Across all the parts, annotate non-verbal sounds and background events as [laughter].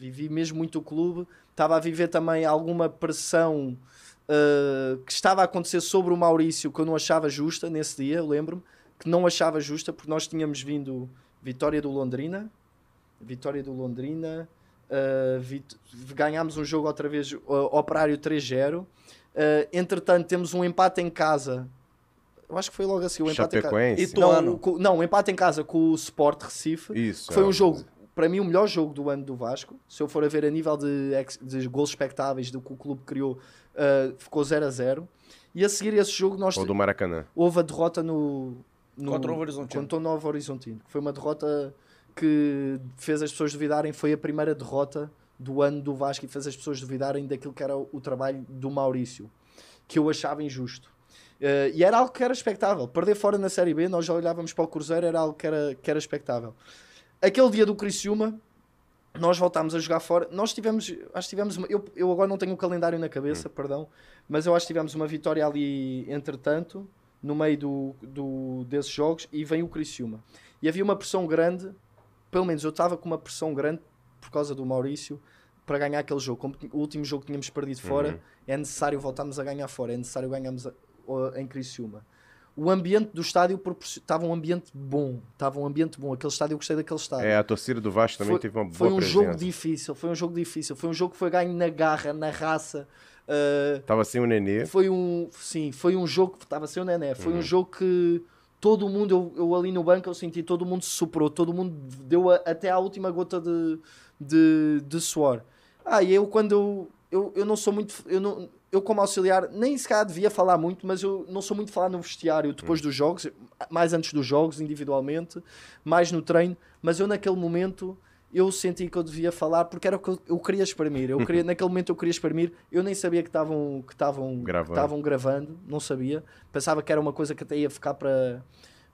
vivi mesmo muito o clube, estava a viver também alguma pressão uh, que estava a acontecer sobre o Maurício que eu não achava justa nesse dia, lembro-me, que não achava justa, porque nós tínhamos vindo vitória do Londrina, vitória do Londrina, uh, vit... ganhámos um jogo outra vez, uh, Operário 3-0. Eh, entretanto, temos um empate em casa eu acho que foi logo assim, o empate em casa. Não, não, o empate em casa com o Sport Recife. Isso, que foi é um jogo para mim, o melhor jogo do ano do Vasco. Se eu for a ver a nível de, de gols espectáveis do que o clube criou, uh, ficou 0 a 0. E a seguir esse jogo, nós Ou do Maracanã. houve a derrota no, no contra o Horizontino. o Novo Horizontino. Foi uma derrota que fez as pessoas duvidarem. Foi a primeira derrota do ano do Vasco e fez as pessoas duvidarem daquilo que era o trabalho do Maurício, que eu achava injusto. Uh, e era algo que era expectável. Perder fora na Série B, nós já olhávamos para o Cruzeiro, era algo que era, que era expectável. Aquele dia do Criciúma, nós voltámos a jogar fora. Nós tivemos, acho que tivemos, uma, eu, eu agora não tenho o calendário na cabeça, hum. perdão, mas eu acho que tivemos uma vitória ali, entretanto, no meio do, do, desses jogos, e vem o Criciúma. E havia uma pressão grande, pelo menos eu estava com uma pressão grande por causa do Maurício para ganhar aquele jogo. Como o último jogo que tínhamos perdido fora, uhum. é necessário voltarmos a ganhar fora, é necessário ganharmos a, a, em Criciúma o ambiente do estádio estava um ambiente bom, estava um ambiente bom. Aquele estádio eu gostei daquele estádio. É, a torcida do Vasco também foi, teve uma boa Foi um presença. jogo difícil, foi um jogo difícil, foi um jogo que foi ganho na garra, na raça. Estava eh, uh, sem o Nenê. Foi um, sim, foi um jogo que estava sem o Nenê. Foi uhum. um jogo que todo mundo, eu, eu, ali no banco, eu senti todo mundo se superou, todo mundo deu a, até a última gota de, de, de suor. Ah, e eu quando eu eu, eu não sou muito. Eu, não, eu, como auxiliar, nem se calhar devia falar muito, mas eu não sou muito falar no vestiário depois hum. dos jogos, mais antes dos jogos, individualmente, mais no treino, mas eu naquele momento eu senti que eu devia falar porque era o que eu, queria exprimir. Eu queria, [laughs] naquele momento eu queria exprimir, eu nem sabia que estavam que estavam gravando. gravando, não sabia. Pensava que era uma coisa que até ia ficar para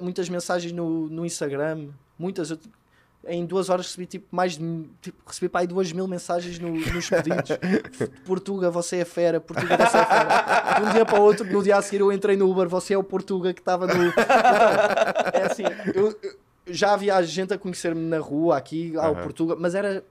muitas mensagens no, no Instagram, muitas. Eu, em duas horas recebi tipo mais de, tipo, recebi para aí duas mil mensagens no, nos pedidos [laughs] Portuga você é fera Portuga você é fera de um dia para o outro no dia a seguir eu entrei no Uber você é o Portuga que estava no [laughs] é assim eu, eu, já havia gente a conhecer-me na rua aqui, ao uhum. Portuga, mas era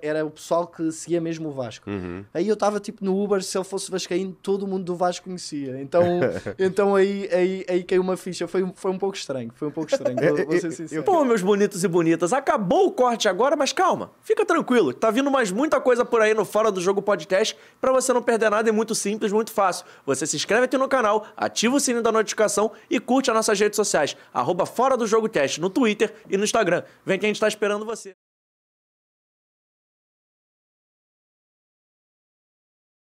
era o pessoal que seguia mesmo o Vasco. Uhum. Aí eu estava tipo no Uber, se eu fosse vascaíno, todo mundo do Vasco conhecia. Então, [laughs] então aí, aí, aí caiu uma ficha. Foi, foi um pouco estranho, foi um pouco estranho. Vou, vou ser [laughs] sincero. Pô, meus bonitos e bonitas, acabou o corte agora, mas calma, fica tranquilo. Tá vindo mais muita coisa por aí no Fora do Jogo Podcast para você não perder nada. É muito simples, muito fácil. Você se inscreve aqui no canal, ativa o sininho da notificação e curte as nossas redes sociais. Arroba Fora do Jogo Cast no Twitter e no Instagram. Vem que a gente tá esperando você.